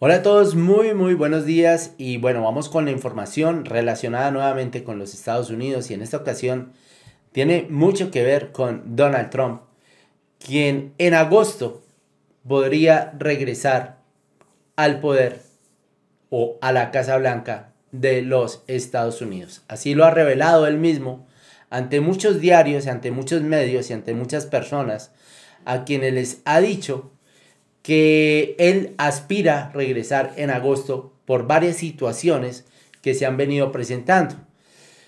Hola a todos, muy muy buenos días y bueno, vamos con la información relacionada nuevamente con los Estados Unidos y en esta ocasión tiene mucho que ver con Donald Trump, quien en agosto podría regresar al poder o a la Casa Blanca de los Estados Unidos. Así lo ha revelado él mismo ante muchos diarios, ante muchos medios y ante muchas personas a quienes les ha dicho que él aspira regresar en agosto por varias situaciones que se han venido presentando.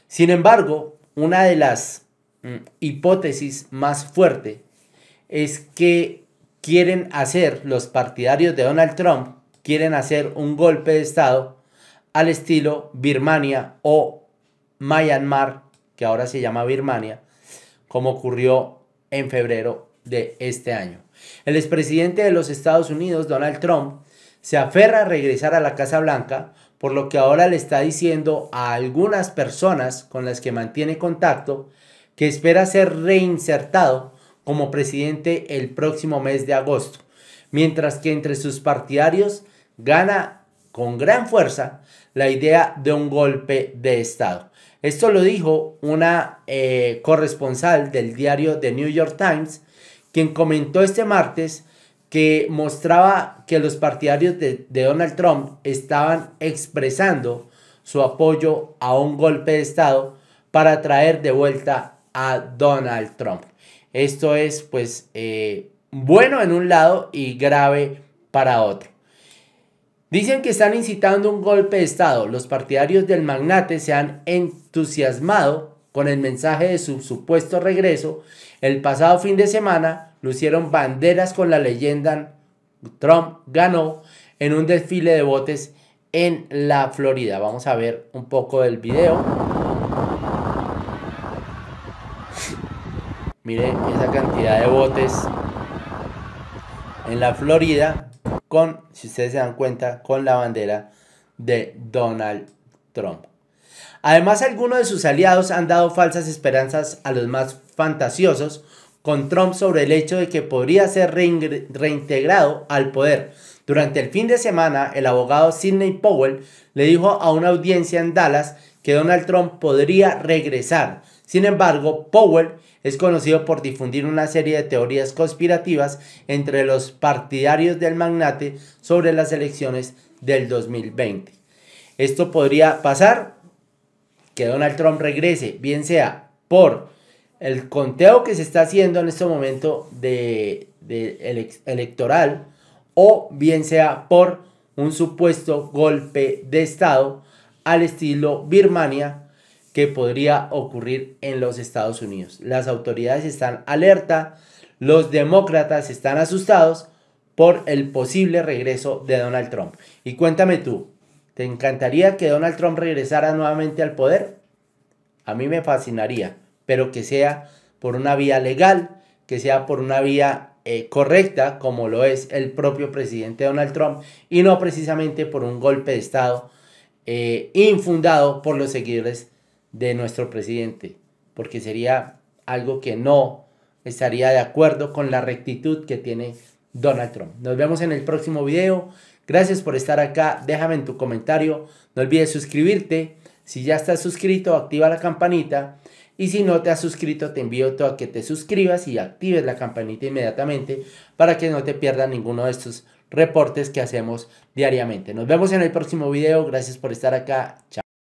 Sin embargo, una de las mm, hipótesis más fuerte es que quieren hacer los partidarios de Donald Trump, quieren hacer un golpe de Estado al estilo Birmania o Myanmar, que ahora se llama Birmania, como ocurrió en febrero de este año. El expresidente de los Estados Unidos, Donald Trump, se aferra a regresar a la Casa Blanca, por lo que ahora le está diciendo a algunas personas con las que mantiene contacto que espera ser reinsertado como presidente el próximo mes de agosto, mientras que entre sus partidarios gana con gran fuerza la idea de un golpe de Estado. Esto lo dijo una eh, corresponsal del diario The New York Times, quien comentó este martes que mostraba que los partidarios de, Donald Trump estaban expresando su apoyo a un golpe de Estado para traer de vuelta a Donald Trump. Esto es pues eh, bueno en un lado y grave para otro. Dicen que están incitando un golpe de Estado. Los partidarios del magnate se han entusiasmado con el mensaje de su supuesto regreso, el pasado fin de semana lucieron banderas con la leyenda Trump ganó en un desfile de botes en la Florida. Vamos a ver un poco del video. Mire esa cantidad de botes en la Florida con, si ustedes se dan cuenta, con la bandera de Donald Trump. Además, algunos de sus aliados han dado falsas esperanzas a los más fantasiosos con Trump sobre el hecho de que podría ser reintegrado al poder. Durante el fin de semana, el abogado Sidney Powell le dijo a una audiencia en Dallas que Donald Trump podría regresar. Sin embargo, Powell es conocido por difundir una serie de teorías conspirativas entre los partidarios del magnate sobre las elecciones del 2020. Esto podría pasar que Donald Trump regrese, bien sea por el conteo que se está haciendo en este momento de, electoral o bien sea por un supuesto golpe de Estado al estilo Birmania que podría ocurrir en los Estados Unidos. Las autoridades están alerta, los demócratas están asustados por el posible regreso de Donald Trump. Y cuéntame tú, ¿Te encantaría que Donald Trump regresara nuevamente al poder? A mí me fascinaría, pero que sea por una vía legal, que sea por una vía eh, correcta, como lo es el propio presidente Donald Trump, y no precisamente por un golpe de Estado eh, infundado por los seguidores de nuestro presidente, porque sería algo que no estaría de acuerdo con la rectitud que tiene Donald Trump. Nos vemos en el próximo video. Gracias por estar acá, déjame en tu comentario, no olvides suscribirte, si ya estás suscrito activa la campanita y si no te has suscrito te envío a que te suscribas y actives la campanita inmediatamente para que no te pierdas ninguno de estos reportes que hacemos diariamente. Nos vemos en el próximo video, gracias por estar acá, chao.